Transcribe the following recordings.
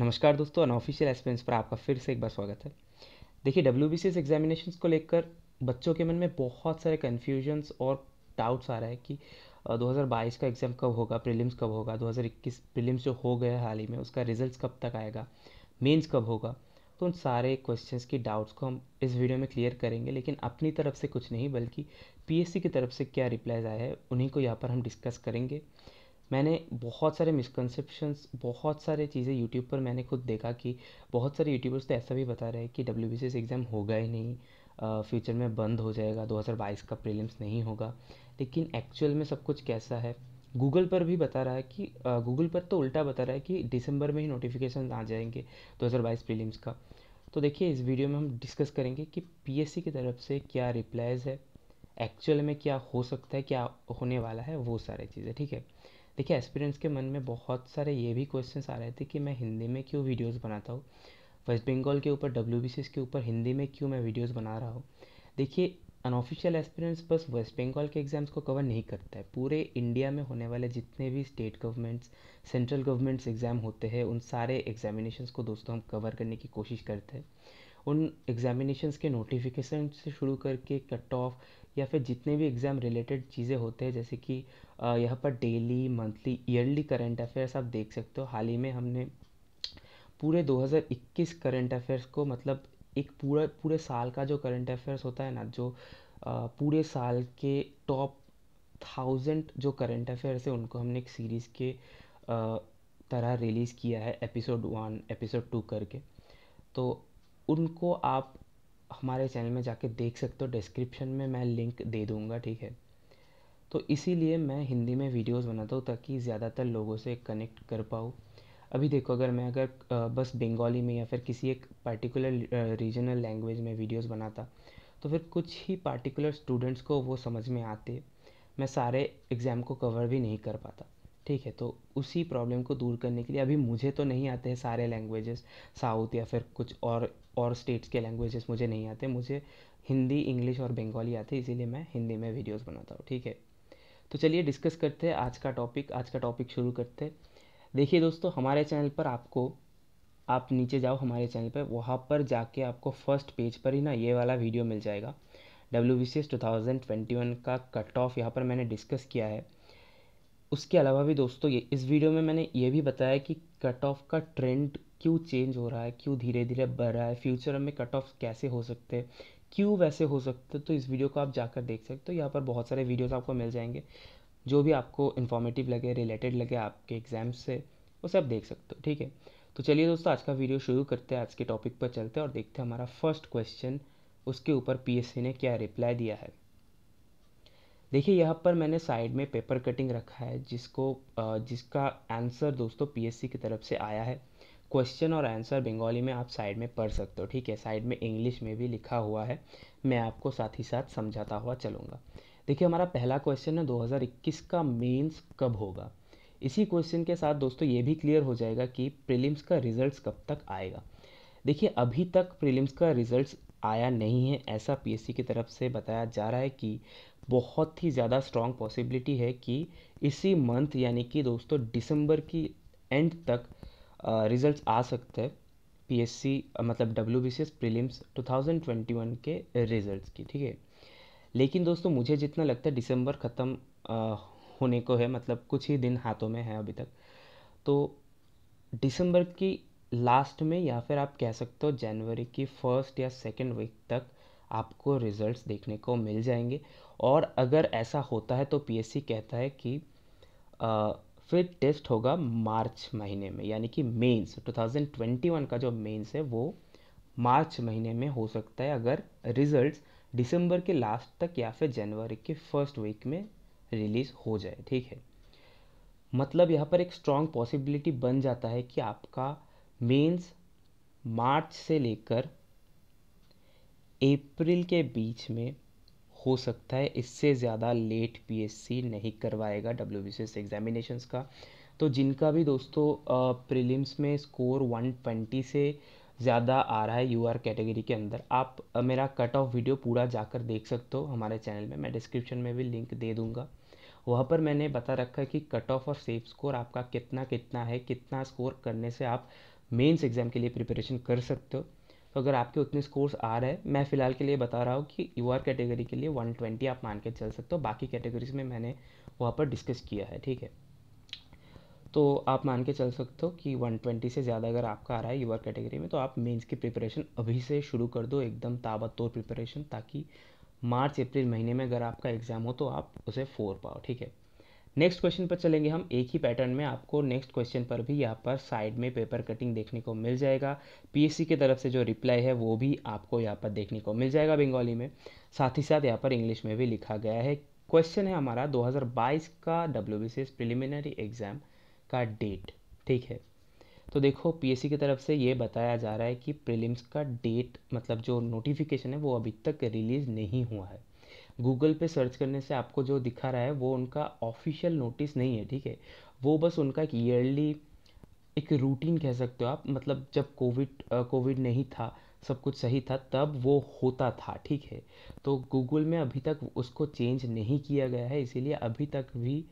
नमस्कार दोस्तों unofficial experience पर आपका फिर से एक बार स्वागत है देखिए डब्ल्यू बी एग्जामिनेशन को लेकर बच्चों के मन में बहुत सारे कन्फ्यूजन्स और डाउट्स आ रहा है कि 2022 का एग्ज़ाम कब होगा प्रीलिम्स कब होगा 2021 प्रीलिम्स जो हो गया हाल ही में उसका रिजल्ट्स कब तक आएगा मेंस कब होगा तो उन सारे क्वेश्चंस की डाउट्स को हम इस वीडियो में क्लियर करेंगे लेकिन अपनी तरफ से कुछ नहीं बल्कि पीएससी की तरफ से क्या रिप्लाइज आया है उन्हीं को यहाँ पर हम डिस्कस करेंगे मैंने बहुत सारे मिसकंसेप्शंस बहुत सारे चीज़ें यूट्यूब पर मैंने खुद देखा कि बहुत सारे यूट्यूबर्स तो ऐसा भी बता रहे हैं कि डब्ल्यू बी सी एग्ज़ाम होगा ही नहीं फ्यूचर में बंद हो जाएगा 2022 का प्रीलिम्स नहीं होगा लेकिन एक्चुअल में सब कुछ कैसा है गूगल पर भी बता रहा है कि गूगल पर तो उल्टा बता रहा है कि दिसंबर में ही नोटिफिकेशन आ जाएंगे 2022 प्रीलिम्स का तो देखिए इस वीडियो में हम डिस्कस करेंगे कि पीएससी की तरफ से क्या रिप्लाइज़ है एक्चुअल में क्या हो सकता है क्या होने वाला है वो सारी चीज़ें ठीक है देखिए एस्पिरेंट्स के मन में बहुत सारे ये भी क्वेश्चंस आ रहे थे कि मैं हिंदी में क्यों वीडियोस बनाता हूँ वेस्ट बंगाल के ऊपर डब्ल्यू के ऊपर हिंदी में क्यों मैं वीडियोस बना रहा हूँ देखिए अनऑफिशियल एस्पिरेंट्स बस वेस्ट बंगाल के एग्ज़ाम्स को कवर नहीं करता है पूरे इंडिया में होने वाले जितने भी state governments central governments exam होते हैं उन सारे एग्जामिनेशंस को दोस्तों हम कवर करने की कोशिश करते हैं उन एग्जामिनेशंस के नोटिफिकेशन से शुरू करके कट ऑफ या फिर जितने भी एग्ज़ाम रिलेटेड चीज़ें होते हैं जैसे कि यहाँ पर daily monthly yearly current affairs आप देख सकते हो हाल ही में हमने पूरे 2021 करंट अफेयर्स को मतलब एक पूरा पूरे साल का जो करंट अफेयर्स होता है ना जो आ, पूरे साल के टॉप थाउजेंड जो करंट अफेयर्स है उनको हमने एक सीरीज़ के आ, तरह रिलीज़ किया है एपिसोड वन एपिसोड टू करके तो उनको आप हमारे चैनल में जाके देख सकते हो डिस्क्रिप्शन में मैं लिंक दे दूँगा ठीक है तो इसीलिए मैं हिंदी में वीडियोस बनाता हूँ ताकि ज़्यादातर लोगों से कनेक्ट कर पाऊँ अभी देखो अगर मैं अगर बस बंगाली में या फिर किसी एक पर्टिकुलर रीजनल लैंग्वेज में वीडियोस बनाता तो फिर कुछ ही पार्टिकुलर स्टूडेंट्स को वो समझ में आते मैं सारे एग्ज़ाम को कवर भी नहीं कर पाता ठीक है तो उसी प्रॉब्लम को दूर करने के लिए अभी मुझे तो नहीं आते हैं सारे लैंग्वेजेस साउथ या फिर कुछ और और स्टेट्स के लैंग्वेजेस मुझे नहीं आते मुझे हिंदी इंग्लिश और बंगाली आते इसीलिए मैं हिंदी में वीडियोस बनाता हूँ ठीक है तो चलिए डिस्कस करते हैं आज का टॉपिक आज का टॉपिक शुरू करते देखिए दोस्तों हमारे चैनल पर आपको आप नीचे जाओ हमारे चैनल पर वहाँ पर जाके आपको फर्स्ट पेज पर ही ना ये वाला वीडियो मिल जाएगा W B C S two thousand twenty one का कट ऑफ यहाँ पर मैंने डिस्कस किया है उसके अलावा भी दोस्तों ये इस वीडियो में मैंने ये भी बताया कि कट ऑफ का ट्रेंड क्यों चेंज हो रहा है क्यों धीरे धीरे बढ़ रहा है फ्यूचर में कट ऑफ कैसे हो सकते हैं क्यों वैसे हो सकते तो इस वीडियो को आप जाकर देख सकते हो यहाँ पर बहुत सारे वीडियोस आपको मिल जाएंगे जो भी आपको इन्फॉर्मेटिव लगे रिलेटेड लगे आपके एग्जाम से वो सब देख सकते हो ठीक है तो चलिए दोस्तों आज का वीडियो शुरू करते हैं आज के टॉपिक पर चलते हैं और देखते हैं हमारा फर्स्ट क्वेश्चन उसके ऊपर पी ने क्या रिप्लाई दिया है देखिए यहाँ पर मैंने साइड में पेपर कटिंग रखा है जिसको जिसका आंसर दोस्तों पीएससी की तरफ से आया है क्वेश्चन और आंसर बंगाली में आप साइड में पढ़ सकते हो ठीक है साइड में इंग्लिश में भी लिखा हुआ है मैं आपको साथ ही साथ समझाता हुआ चलूँगा देखिए हमारा पहला क्वेश्चन है 2021 का मेंस कब होगा इसी क्वेश्चन के साथ दोस्तों ये भी क्लियर हो जाएगा कि प्रीलिम्स का रिजल्ट्स कब तक आएगा देखिए अभी तक प्रीलिम्स का रिजल्ट्स आया नहीं है ऐसा पीएससी की तरफ से बताया जा रहा है कि बहुत ही ज़्यादा स्ट्रॉन्ग पॉसिबिलिटी है कि इसी मंथ यानी कि दोस्तों दिसंबर की एंड तक रिजल्ट्स आ सकते हैं पीएससी मतलब W B C S prelims two thousand twenty one के रिज़ल्ट की ठीक है लेकिन दोस्तों मुझे जितना लगता है दिसंबर ख़त्म होने को है मतलब कुछ ही दिन हाथों में है अभी तक तो दिसंबर की लास्ट में या फिर आप कह सकते हो जनवरी की फर्स्ट या सेकेंड वीक तक आपको रिज़ल्ट्स देखने को मिल जाएंगे और अगर ऐसा होता है तो पीएससी कहता है कि आ, फिर टेस्ट होगा मार्च महीने में यानी कि मेंस 2021 का जो मेंस है वो मार्च महीने में हो सकता है अगर रिज़ल्ट्स दिसंबर के लास्ट तक या फिर जनवरी के फर्स्ट वीक में रिलीज़ हो जाए ठीक है मतलब यहाँ पर एक स्ट्रॉन्ग पॉसिबिलिटी बन जाता है कि आपका मीन्स मार्च से लेकर अप्रैल के बीच में हो सकता है इससे ज़्यादा लेट पीएससी नहीं करवाएगा डब्ल्यू बी एग्जामिनेशंस का तो जिनका भी दोस्तों प्रीलिम्स में स्कोर 120 से ज़्यादा आ रहा है यू आर कैटेगरी के अंदर आप मेरा कट ऑफ वीडियो पूरा जाकर देख सकते हो हमारे चैनल में मैं डिस्क्रिप्शन में भी लिंक दे दूँगा वहाँ पर मैंने बता रखा है कि कट ऑफ और सेफ स्कोर आपका कितना कितना है कितना स्कोर करने से आप मेंस एग्ज़ाम के लिए प्रिपरेशन कर सकते हो तो अगर आपके उतने स्कोर्स आ रहे हैं मैं फ़िलहाल के लिए बता रहा हूँ कि यू आर कैटेगरी के लिए 120 आप मान के चल सकते हो बाकी कैटेगरीज में मैंने वहाँ पर डिस्कस किया है ठीक है तो आप मान के चल सकते हो कि 120 से ज़्यादा अगर आपका आ रहा है आर कैटेगरी में तो आप मेंस की प्रिपरेशन अभी से शुरू कर दो एकदम ताबतोर प्रिपरेशन ताकि मार्च अप्रैल महीने में अगर आपका एग्ज़ाम हो तो आप उसे फोर पाओ ठीक है नेक्स्ट क्वेश्चन पर चलेंगे हम एक ही पैटर्न में आपको नेक्स्ट क्वेश्चन पर भी यहाँ पर साइड में पेपर कटिंग देखने को मिल जाएगा पीएससी की तरफ से जो रिप्लाई है वो भी आपको यहाँ पर देखने को मिल जाएगा बंगाली में साथ ही साथ यहाँ पर इंग्लिश में भी लिखा गया है क्वेश्चन है हमारा 2022 का डब्ल्यू बी प्रिलिमिनरी एग्ज़ाम का डेट ठीक है तो देखो पी की तरफ से ये बताया जा रहा है कि प्रिलिम्स का डेट मतलब जो नोटिफिकेशन है वो अभी तक रिलीज़ नहीं हुआ है गूगल पे सर्च करने से आपको जो दिखा रहा है वो उनका ऑफिशियल नोटिस नहीं है ठीक है वो बस उनका एक ईयरली एक रूटीन कह सकते हो आप मतलब जब कोविड कोविड नहीं था सब कुछ सही था तब वो होता था ठीक है तो गूगल में अभी तक उसको चेंज नहीं किया गया है इसीलिए अभी तक भी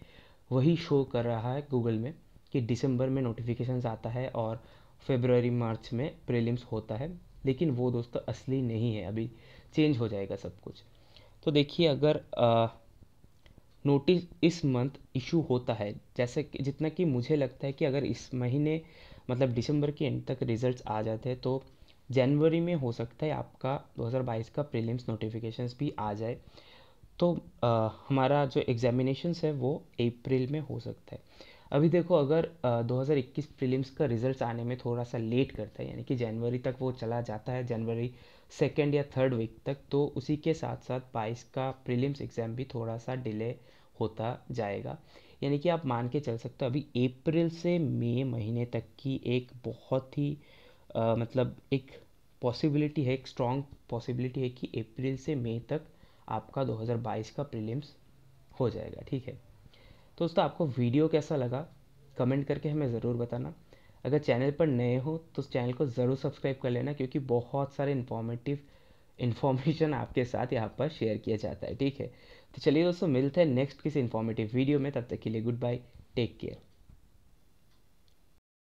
वही शो कर रहा है गूगल में कि दिसंबर में नोटिफिकेशंस आता है और फेबररी मार्च में प्रीलिम्स होता है लेकिन वो दोस्तों असली नहीं है अभी चेंज हो जाएगा सब कुछ तो देखिए अगर नोटिस इस मंथ इशू होता है जैसे कि जितना कि मुझे लगता है कि अगर इस महीने मतलब दिसंबर के एंड तक रिजल्ट्स आ जाते हैं तो जनवरी में हो सकता है आपका 2022 का प्रीलिम्स नोटिफिकेशंस भी आ जाए तो आ, हमारा जो एग्जामिनेशंस है वो अप्रैल में हो सकता है अभी देखो अगर आ, 2021 प्रीलिम्स का रिजल्ट्स आने में थोड़ा सा लेट करता है यानी कि जनवरी तक वो चला जाता है जनवरी सेकेंड या थर्ड वीक तक तो उसी के साथ साथ बाईस का प्रीलिम्स एग्ज़ाम भी थोड़ा सा डिले होता जाएगा यानी कि आप मान के चल सकते हो अभी अप्रैल से मई महीने तक की एक बहुत ही आ, मतलब एक पॉसिबिलिटी है एक स्ट्रॉन्ग पॉसिबिलिटी है कि अप्रैल से मई तक आपका 2022 का प्रीलिम्स हो जाएगा ठीक है तो दोस्तों आपको वीडियो कैसा लगा कमेंट करके हमें ज़रूर बताना अगर चैनल पर नए हो तो उस चैनल को ज़रूर सब्सक्राइब कर लेना क्योंकि बहुत सारे इन्फॉर्मेटिव इन्फॉर्मेशन आपके साथ यहाँ पर शेयर किया जाता है ठीक है तो चलिए दोस्तों मिलते हैं नेक्स्ट किसी इन्फॉर्मेटिव वीडियो में तब तक के लिए गुड बाय टेक केयर